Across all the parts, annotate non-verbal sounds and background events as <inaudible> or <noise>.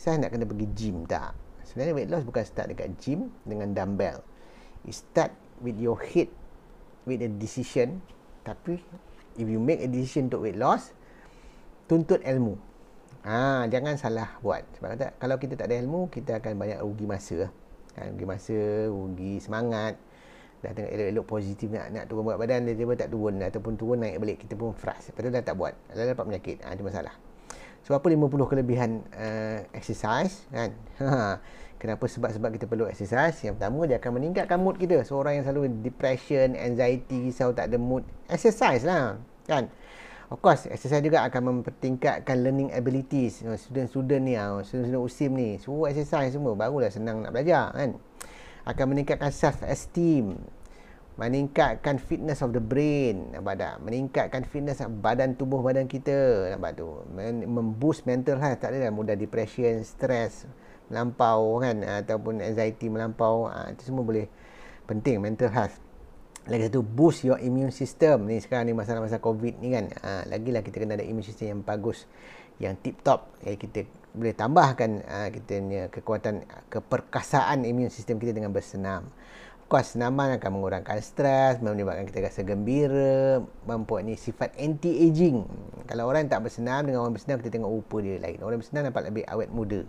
saya nak kena pergi gym tak? Sebenarnya weight loss bukan start dekat gym dengan dumbbell. It start with your head with a decision. Tapi if you make a decision untuk weight loss, tuntut ilmu. Ah, ha, jangan salah buat. Sebab kata, kalau kita tak ada ilmu, kita akan banyak rugi masa. Kan, rugi masa, rugi semangat. Dah tengok elok-elok positif nak, nak turun berat badan, dia tiba tak turun. Ataupun turun naik balik, kita pun frust. Lepas tu dah tak buat. Dah dapat penyakit. Ah, ha, itu masalah. So apa 50 kelebihan uh, exercise kan? <laughs> Ha. Kenapa sebab-sebab kita perlu exercise? Yang pertama dia akan meningkatkan mood kita. Seorang yang selalu depression, anxiety, risau tak ada mood, exercise lah kan. Of course, exercise juga akan mempertingkatkan learning abilities. Oh, student-student ni, oh, student-student USIM ni, suruh exercise semua. Barulah senang nak belajar kan. Akan meningkatkan self-esteem meningkatkan fitness of the brain nampak tak meningkatkan fitness badan tubuh badan kita nampak tu memboost mental health tak ada mudah depression stress melampau kan ataupun anxiety melampau ha, itu semua boleh penting mental health lagi satu boost your immune system ni sekarang ni masalah masa covid ni kan ha, ah, lagilah kita kena ada immune system yang bagus yang tip top eh, kita boleh tambahkan uh, kita punya kekuatan keperkasaan immune system kita dengan bersenam Kos senaman akan mengurangkan stres, menyebabkan kita rasa gembira, mempunyai sifat anti-aging. Kalau orang yang tak bersenam dengan orang bersenam kita tengok rupa dia lain. Orang bersenam nampak lebih awet muda.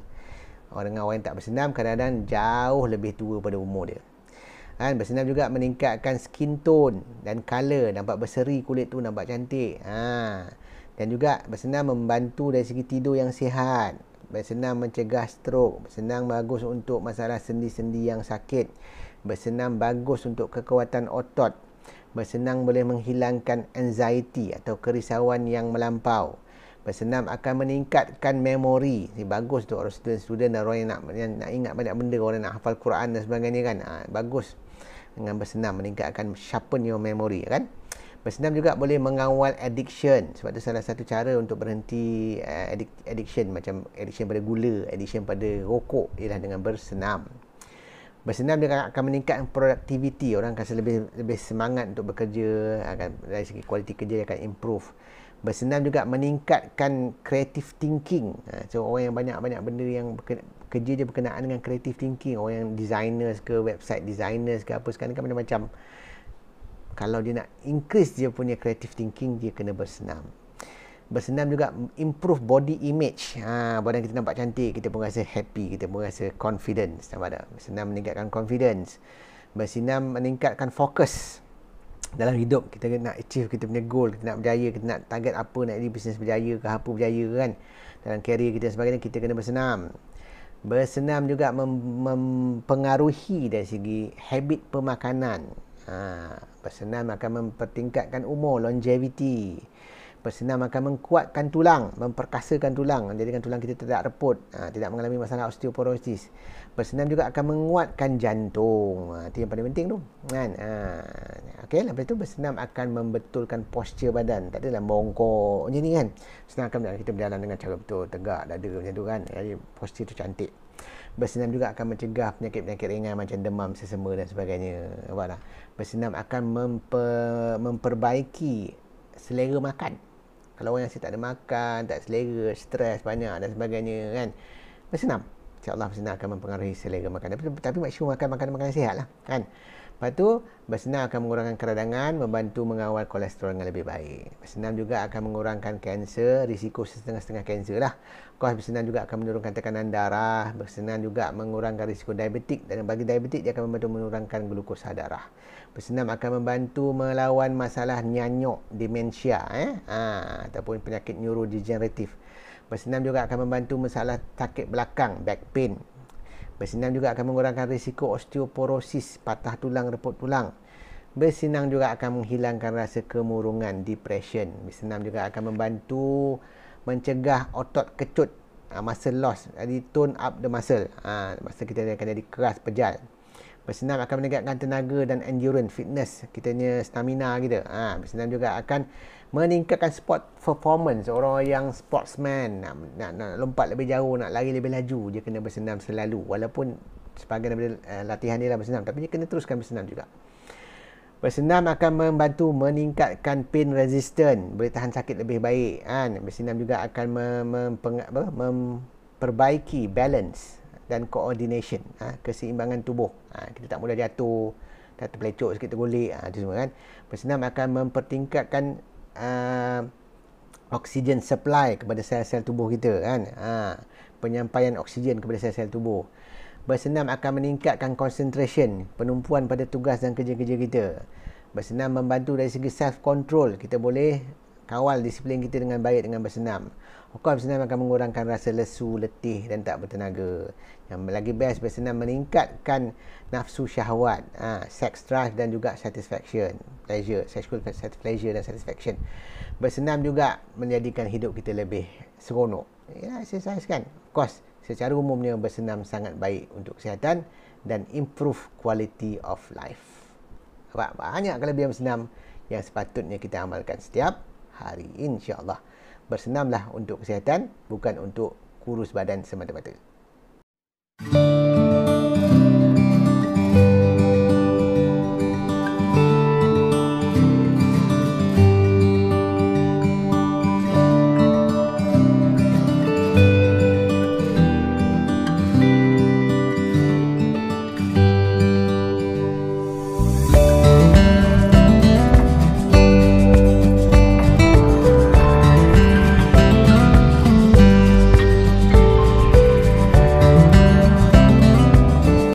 Orang dengan orang yang tak bersenam kadang-kadang jauh lebih tua pada umur dia. Kan, bersenam juga meningkatkan skin tone dan color. Nampak berseri kulit tu nampak cantik. Ha. Dan juga bersenam membantu dari segi tidur yang sihat. Bersenam mencegah stroke. Bersenam bagus untuk masalah sendi-sendi yang sakit. Bersenam bagus untuk kekuatan otot. Bersenam boleh menghilangkan anxiety atau kerisauan yang melampau. Bersenam akan meningkatkan memori. Ini bagus tu orang student-student dan orang yang nak, yang nak ingat banyak benda. Orang nak hafal Quran dan sebagainya kan. Ha, bagus. Dengan bersenam meningkatkan sharpen your memory ya kan. Bersenam juga boleh mengawal addiction. Sebab tu salah satu cara untuk berhenti uh, addiction. Macam addiction pada gula, addiction pada rokok. Ialah dengan Bersenam bersenam dia akan meningkatkan produktiviti orang akan lebih lebih semangat untuk bekerja akan dari segi kualiti kerja dia akan improve bersenam juga meningkatkan creative thinking ha, so orang yang banyak-banyak benda yang kerja dia berkenaan dengan creative thinking orang yang designers ke website designers ke apa sekarang kan macam kalau dia nak increase dia punya creative thinking dia kena bersenam bersenam juga improve body image ha, badan kita nampak cantik kita pun rasa happy kita pun rasa confidence sama ada bersenam meningkatkan confidence bersenam meningkatkan fokus dalam hidup kita nak achieve kita punya goal kita nak berjaya kita nak target apa nak jadi bisnes berjaya ke apa berjaya kan dalam career kita sebagainya kita kena bersenam bersenam juga mem- mempengaruhi dari segi habit pemakanan ha, bersenam akan mempertingkatkan umur longevity Persenam akan menguatkan tulang, memperkasakan tulang, menjadikan tulang kita tidak reput, ha, tidak mengalami masalah osteoporosis. Persenam juga akan menguatkan jantung. Ha, itu yang paling penting tu. Kan? Ha, okey, lepas tu bersenam akan membetulkan postur badan. Tak adalah bongkok macam ni kan. Bersenam akan kita berjalan dengan cara betul, tegak, dada macam tu kan. Jadi postur tu cantik. Bersenam juga akan mencegah penyakit-penyakit ringan macam demam, sesama dan sebagainya. Nampak tak? Bersenam akan memper, memperbaiki selera makan kalau orang yang asyik tak ada makan, tak selera, stres banyak dan sebagainya kan. Bersenam. InsyaAllah bersenam akan mempengaruhi selera makan. Tapi, tapi make sure makan makanan-makanan sihat lah kan. Lepas tu, bersenam akan mengurangkan keradangan, membantu mengawal kolesterol dengan lebih baik. Bersenam juga akan mengurangkan kanser, risiko setengah-setengah kanser lah. Kos bersenam juga akan menurunkan tekanan darah. Bersenam juga mengurangkan risiko diabetik. Dan bagi diabetik, dia akan membantu menurunkan glukosa darah. Bersenam akan membantu melawan masalah nyanyok, demensia. Eh? Ha, ataupun penyakit neurodegeneratif. Bersenam juga akan membantu masalah sakit belakang, back pain. Bersenam juga akan mengurangkan risiko osteoporosis, patah tulang, reput tulang. Bersenam juga akan menghilangkan rasa kemurungan, depression. Bersenam juga akan membantu mencegah otot kecut, uh, muscle loss. Jadi tone up the muscle. Ah, masa kita akan jadi keras, pejal bersenam akan meningkatkan tenaga dan endurance fitness kita punya stamina kita ha, bersenam juga akan meningkatkan sport performance orang yang sportsman nak, nak, nak lompat lebih jauh nak lari lebih laju dia kena bersenam selalu walaupun sebagian daripada uh, latihan dia lah bersenam tapi dia kena teruskan bersenam juga Bersenam akan membantu meningkatkan pain resistance, boleh tahan sakit lebih baik. Kan? Bersenam juga akan mem- mem- apa? memperbaiki balance dan coordination ha, keseimbangan tubuh ha, kita tak mudah jatuh tak terpelecok sikit tergolek ha, itu semua kan bersenam akan mempertingkatkan uh, oksigen supply kepada sel-sel tubuh kita kan ha, penyampaian oksigen kepada sel-sel tubuh bersenam akan meningkatkan concentration penumpuan pada tugas dan kerja-kerja kita bersenam membantu dari segi self control kita boleh kawal disiplin kita dengan baik dengan bersenam. Of course, bersenam akan mengurangkan rasa lesu, letih dan tak bertenaga. Yang lagi best, bersenam meningkatkan nafsu syahwat, ha, sex drive dan juga satisfaction, pleasure, sexual pleasure dan satisfaction. Bersenam juga menjadikan hidup kita lebih seronok. Ya, exercise kan? Of course, secara umumnya bersenam sangat baik untuk kesihatan dan improve quality of life. Banyak kelebihan bersenam yang sepatutnya kita amalkan setiap hari insya-Allah. Bersenamlah untuk kesihatan bukan untuk kurus badan semata-mata.